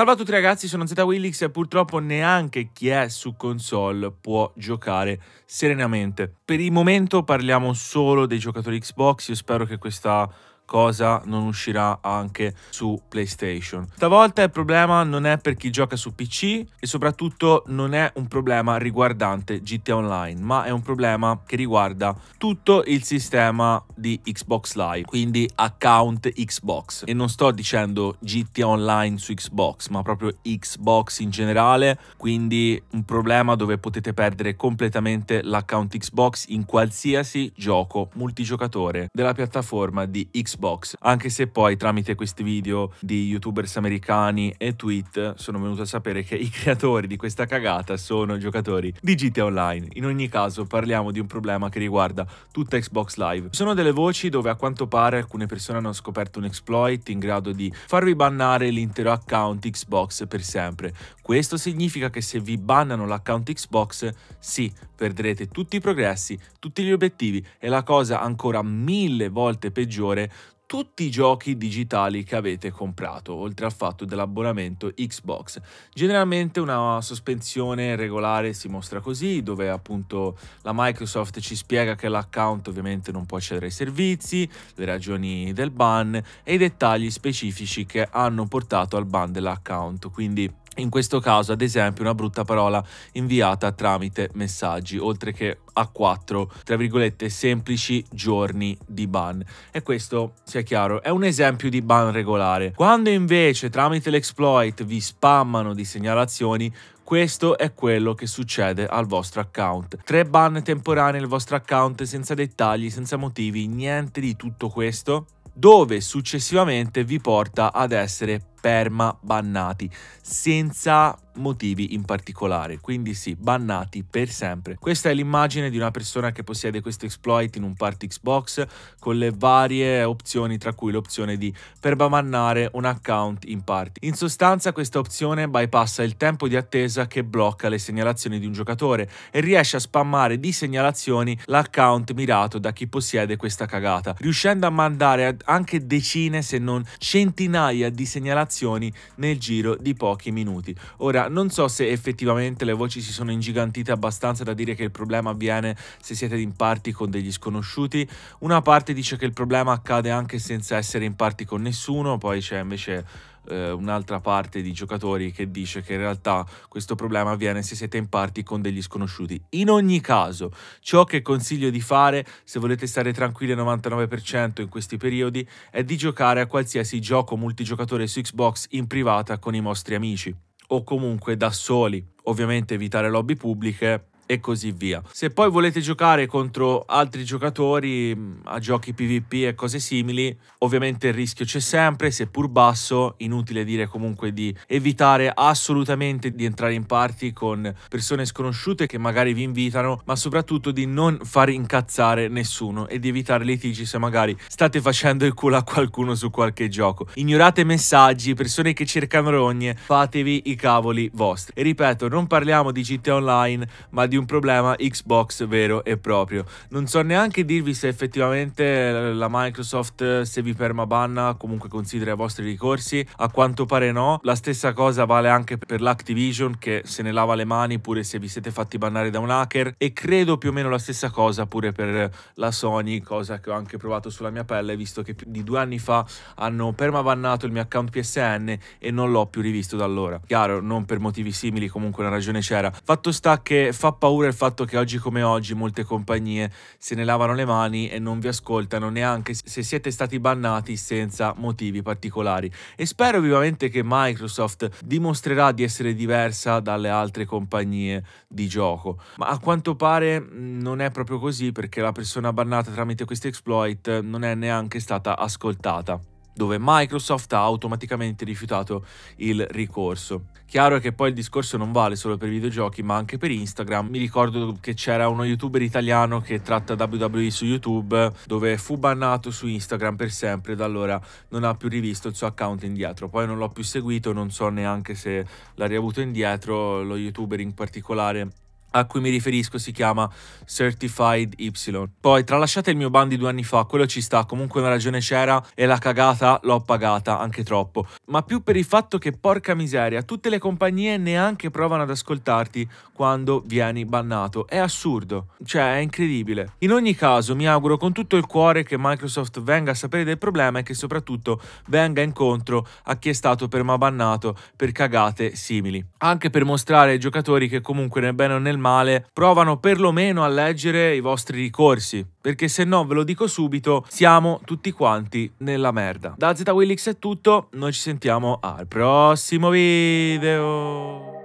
Salve a tutti ragazzi, sono Zeta Willix e purtroppo neanche chi è su console può giocare serenamente. Per il momento parliamo solo dei giocatori Xbox, io spero che questa cosa non uscirà anche su PlayStation. Stavolta il problema non è per chi gioca su PC e soprattutto non è un problema riguardante GTA Online, ma è un problema che riguarda tutto il sistema di Xbox Live, quindi account Xbox. E non sto dicendo GTA Online su Xbox, ma proprio Xbox in generale, quindi un problema dove potete perdere completamente l'account Xbox in qualsiasi gioco multigiocatore della piattaforma di Xbox Xbox, anche se poi tramite questi video di youtubers americani e tweet sono venuto a sapere che i creatori di questa cagata sono giocatori di GTA Online. In ogni caso parliamo di un problema che riguarda tutta Xbox Live. Sono delle voci dove a quanto pare alcune persone hanno scoperto un exploit in grado di farvi bannare l'intero account Xbox per sempre. Questo significa che se vi bannano l'account Xbox, sì, perderete tutti i progressi, tutti gli obiettivi e la cosa ancora mille volte peggiore tutti i giochi digitali che avete comprato, oltre al fatto dell'abbonamento Xbox. Generalmente una sospensione regolare si mostra così, dove appunto la Microsoft ci spiega che l'account ovviamente non può accedere ai servizi, le ragioni del ban e i dettagli specifici che hanno portato al ban dell'account, quindi in questo caso ad esempio una brutta parola inviata tramite messaggi, oltre che a quattro tra virgolette, semplici giorni di ban. E questo, sia chiaro, è un esempio di ban regolare. Quando invece tramite l'exploit vi spammano di segnalazioni, questo è quello che succede al vostro account. Tre ban temporanei al vostro account senza dettagli, senza motivi, niente di tutto questo dove successivamente vi porta ad essere perma bannati senza motivi in particolare, quindi sì, bannati per sempre. Questa è l'immagine di una persona che possiede questo exploit in un party Xbox con le varie opzioni tra cui l'opzione di perbamannare un account in party. In sostanza questa opzione bypassa il tempo di attesa che blocca le segnalazioni di un giocatore e riesce a spammare di segnalazioni l'account mirato da chi possiede questa cagata, riuscendo a mandare anche decine se non centinaia di segnalazioni nel giro di pochi minuti. Ora Ora, non so se effettivamente le voci si sono ingigantite abbastanza da dire che il problema avviene se siete in parti con degli sconosciuti, una parte dice che il problema accade anche senza essere in parti con nessuno, poi c'è invece eh, un'altra parte di giocatori che dice che in realtà questo problema avviene se siete in parti con degli sconosciuti. In ogni caso, ciò che consiglio di fare se volete stare tranquilli al 99% in questi periodi è di giocare a qualsiasi gioco multigiocatore su Xbox in privata con i vostri amici o comunque da soli, ovviamente evitare lobby pubbliche e così via. Se poi volete giocare contro altri giocatori mm, a giochi PvP e cose simili, ovviamente il rischio c'è sempre, seppur basso, inutile dire comunque di evitare assolutamente di entrare in party con persone sconosciute che magari vi invitano, ma soprattutto di non far incazzare nessuno e di evitare litigi se magari state facendo il culo a qualcuno su qualche gioco. Ignorate messaggi, persone che cercano rogne, fatevi i cavoli vostri. E ripeto, non parliamo di GTA Online, ma di un un problema Xbox vero e proprio. Non so neanche dirvi se effettivamente la Microsoft se vi permabanna comunque considera i vostri ricorsi, a quanto pare no. La stessa cosa vale anche per l'Activision che se ne lava le mani pure se vi siete fatti bannare da un hacker e credo più o meno la stessa cosa pure per la Sony, cosa che ho anche provato sulla mia pelle visto che più di due anni fa hanno permabannato il mio account PSN e non l'ho più rivisto da allora. Chiaro, non per motivi simili, comunque una ragione c'era. Fatto sta che fa paura il fatto che oggi come oggi molte compagnie se ne lavano le mani e non vi ascoltano neanche se siete stati bannati senza motivi particolari. E spero vivamente che Microsoft dimostrerà di essere diversa dalle altre compagnie di gioco. Ma a quanto pare mm, non è proprio così perché la persona bannata tramite questi exploit non è neanche stata ascoltata dove Microsoft ha automaticamente rifiutato il ricorso. Chiaro è che poi il discorso non vale solo per i videogiochi, ma anche per Instagram. Mi ricordo che c'era uno youtuber italiano che tratta WWE su YouTube, dove fu bannato su Instagram per sempre, da allora non ha più rivisto il suo account indietro. Poi non l'ho più seguito, non so neanche se l'ha riavuto indietro, lo youtuber in particolare a cui mi riferisco si chiama Certified Y. Poi tralasciate il mio ban di due anni fa, quello ci sta, comunque una ragione c'era e la cagata l'ho pagata, anche troppo. Ma più per il fatto che porca miseria, tutte le compagnie neanche provano ad ascoltarti quando vieni bannato. È assurdo, cioè è incredibile. In ogni caso mi auguro con tutto il cuore che Microsoft venga a sapere del problema e che soprattutto venga incontro a chi è stato permabannato per cagate simili. Anche per mostrare ai giocatori che comunque nel bene o nel male, provano perlomeno a leggere i vostri ricorsi, perché se no ve lo dico subito, siamo tutti quanti nella merda. Da Z è tutto, noi ci sentiamo al prossimo video.